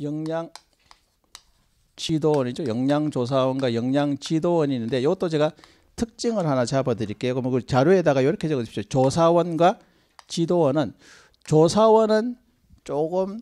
영양 지도원이죠. 영양조사원과 영양지도원이 있는데 이것도 제가 특징을 하나 잡아드릴게요. 그럼 그 자료에다가 이렇게 적어주십시오. 조사원과 지도원은 조사원은 조금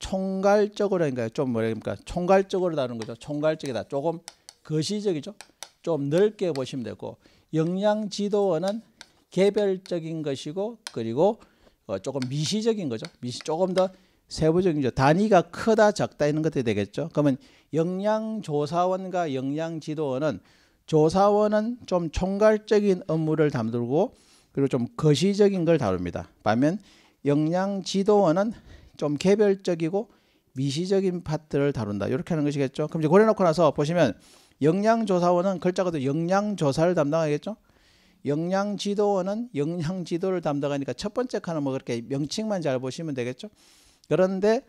총괄적으로 그러니좀 뭐랄까 총괄적으로 다는 거죠. 총괄적이다. 조금 거시적이죠. 좀 넓게 보시면 되고 영양지도원은 개별적인 것이고 그리고 어, 조금 미시적인 거죠. 미시 조금 더 세부적인 조 단위가 크다 작다 이런 것들이 되겠죠. 그러면 영양조사원과 영양지도원은 조사원은 좀 총괄적인 업무를 담들고 그리고 좀 거시적인 걸 다룹니다. 반면 영양지도원은 좀 개별적이고 미시적인 파트를 다룬다. 이렇게 하는 것이겠죠. 그럼 이제 고려놓고 나서 보시면 영양조사원은 글자 그 영양조사를 담당하겠죠. 영양지도원은 영양지도를 담당하니까 첫 번째 칸은 뭐 그렇게 명칭만 잘 보시면 되겠죠. 그런데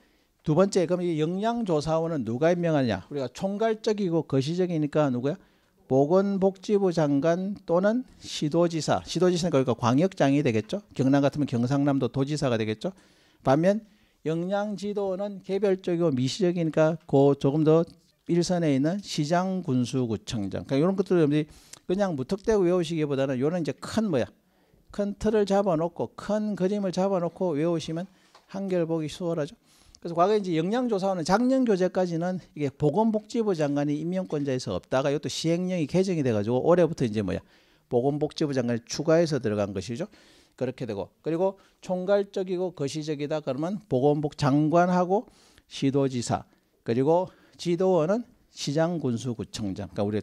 두 번째 그럼 이 영양조사원은 누가 임명하냐? 우리가 총괄적이고 거시적이니까 누구야? 보건복지부 장관 또는 시도지사, 시도지사는 그러니까 광역장이 되겠죠. 경남 같으면 경상남도 도지사가 되겠죠. 반면 영양지도는 개별적이고 미시적이니까 고 그 조금 더 일선에 있는 시장 군수구청장. 그러니까 이런 것들을 그냥 무턱대고 외우시기보다는 이런 이제 큰 뭐야 큰 틀을 잡아놓고 큰 그림을 잡아놓고 외우시면 한결 보기 수월하죠. 그래서 과거에 이제 영양조사원은 작년 교재까지는 이게 보건복지부 장관이 임명권자에서 없다가 이것도 시행령이 개정이 돼가지고 올해부터 이제 뭐야 보건복지부 장관이 추가해서 들어간 것이죠. 그렇게 되고 그리고 총괄적이고 거시적이다 그러면 보건복 장관하고 시도지사 그리고 지도원은 시장군수구청장 그러니까 우리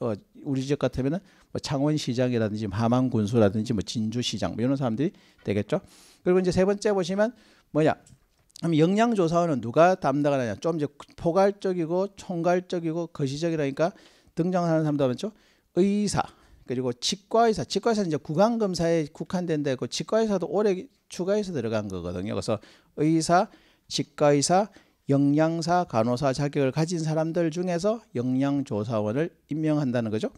어, 우리 지역 같으면은 뭐 창원시장이라든지 하만군수라든지 뭐, 뭐 진주시장 뭐 이런 사람들이 되겠죠. 그리고 이제 세 번째 보시면 뭐냐? 그럼 역량조사원은 누가 담당하느냐? 좀 이제 포괄적이고 총괄적이고 거시적이라니까 등장하는 사람도 많죠. 의사 그리고 치과의사, 치과의사는 이제 구강검사에 국한된 데고 치과의사도 올해 추가해서 들어간 거거든요. 그래서 의사, 치과의사, 영양사, 간호사 자격을 가진 사람들 중에서 영양조사원을 임명한다는 거죠.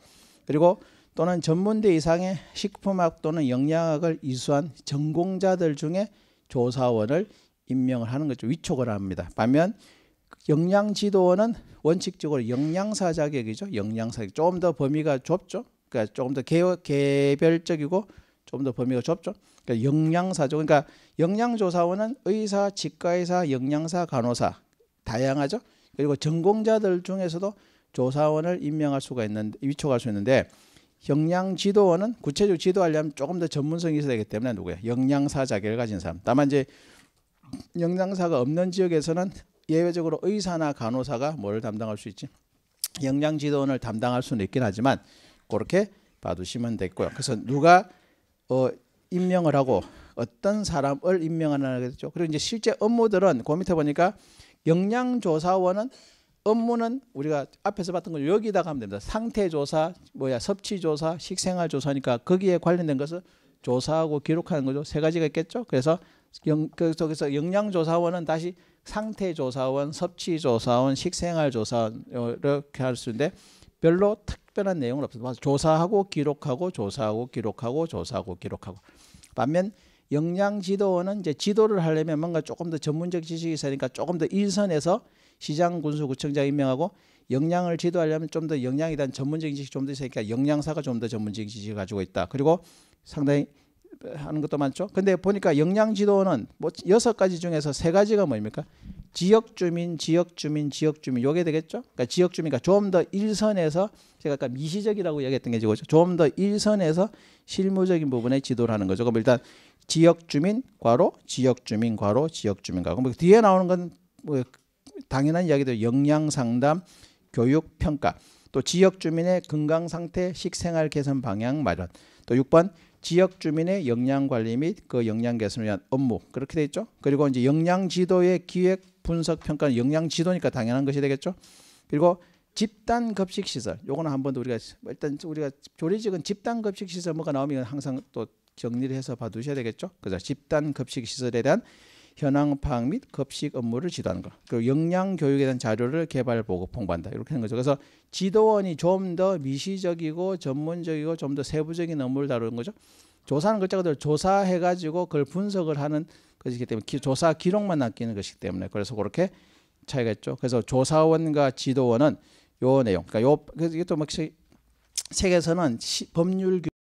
그리고 또는 전문대 이상의 식품학 또는 영양학을 이수한 전공자들 중에 조사원을 임명을 하는 거죠. 위촉을 합니다. 반면 역량 지도원은 원칙적으로 역량사 자격이죠. 역량사 자격. 조금 더 범위가 좁죠. 그러니까 조금 더 개, 별적이고 조금 더 범위가 좁죠. 그러니까 역량사죠. 그러니까 역량조사원은 의사, 치과의사, 역량사, 간호사 다양하죠. 그리고 전공자들 중에서도 조사원을 임명할 수가 있는 위촉할 수 있는데 역량 지도원은 구체적으로 지도하려면 조금 더 전문성이 있어야 되기 때문에 누구야? 역량사 자격을 가진 사람. 다만 이제 역량사가 없는 지역에서는 예외적으로 의사나 간호사가 뭘 담당할 수 있지? 역량 지도원을 담당할 수는 있긴 하지만 그렇게 봐두시면 됐고요. 그래서 누가 어, 임명을 하고 어떤 사람을 임명하느냐겠죠. 그리고 이제 실제 업무들은 고 그 밑에 보니까 역량조사원은 업무는 우리가 앞에서 봤던 걸 여기다가 하면 됩니다. 상태 조사, 뭐야 섭취 조사, 식생활 조사니까 거기에 관련된 것을 조사하고 기록하는 거죠. 세 가지가 있겠죠. 그래서 영, 그래서 영양 조사원은 다시 상태 조사원, 섭취 조사원, 식생활 조사원 이렇게 할 수 있는데 별로 특별한 내용은 없어요. 조사하고 기록하고 조사하고 기록하고 조사하고 기록하고. 반면 영양 지도원은 이제 지도를 하려면 뭔가 조금 더 전문적 지식이 있으니까 조금 더 일선에서 시장 군수구청장 임명하고 역량을 지도하려면 좀 더 역량에 대한 전문적인 지식이 좀 더 있으니까 역량사가 좀 더 전문적인 지식을 가지고 있다. 그리고 상당히 어, 하는 것도 많죠. 근데 보니까 역량 지도는 뭐 여섯 가지 중에서 세 가지가 뭡니까? 지역 주민, 지역 주민, 지역 주민 요게 되겠죠? 그러니까 지역 주민과 좀 더 일선에서 제가 아까 미시적이라고 얘기했던게 이거죠. 좀더 일선에서 실무적인 부분에 지도를 하는 거죠. 그럼 일단 지역 주민 과로 지역 주민 과로 지역 주민 과로 뭐 그 뒤에 나오는 건뭐 당연한 이야기들 영양 상담, 교육 평가, 또 지역 주민의 건강 상태, 식생활 개선 방향 마련, 또 6번 지역 주민의 영양 관리 및 그 영양 개선을 위한 업무 그렇게 돼 있죠. 그리고 이제 영양 지도의 기획 분석 평가는 영양 지도니까 당연한 것이 되겠죠. 그리고 집단 급식 시설 요거는 한 번도 우리가 일단 우리가 조리직은 집단 급식 시설 뭐가 나오면 항상 또 정리를 해서 봐두셔야 되겠죠. 그래서 집단 급식 시설에 대한 현황 파악 및 급식 업무를 지도하는 것. 그리고 영양 교육에 대한 자료를 개발 보고 공부한다. 이렇게 하는 거죠. 그래서 지도원이 좀 더 미시적이고 전문적이고 좀 더 세부적인 업무를 다루는 거죠. 조사는 글자 그대로 조사해 가지고 그걸 분석을 하는 것이기 때문에 기, 조사 기록만 남기는 것이기 때문에 그래서 그렇게 차이가 죠 그래서 조사원과 지도원은 요 내용. 그러니까 요 이게 또막 세계에서는 시, 법률